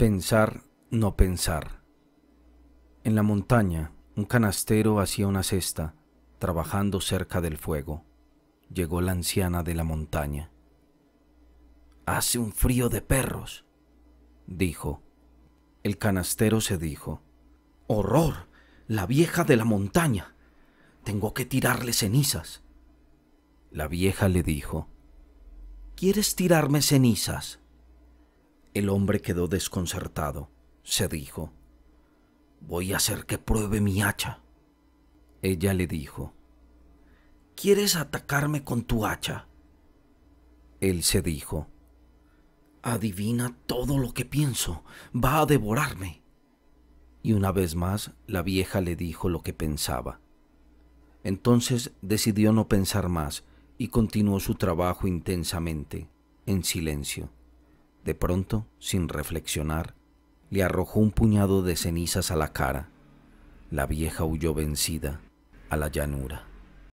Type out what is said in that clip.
Pensar, no pensar. En la montaña, un canastero hacía una cesta, trabajando cerca del fuego. Llegó la anciana de la montaña. Hace un frío de perros, dijo. El canastero se dijo. ¡Horror! La vieja de la montaña. Tengo que tirarle cenizas. La vieja le dijo. ¿Quieres tirarme cenizas? El hombre quedó desconcertado. Se dijo, Voy a hacer que pruebe mi hacha. Ella le dijo, ¿Quieres atacarme con tu hacha? Él se dijo, Adivina todo lo que pienso, va a devorarme. Y una vez más la vieja le dijo lo que pensaba. Entonces decidió no pensar más y continuó su trabajo intensamente, en silencio. De pronto, sin reflexionar, le arrojó un puñado de cenizas a la cara. La vieja huyó vencida a la llanura.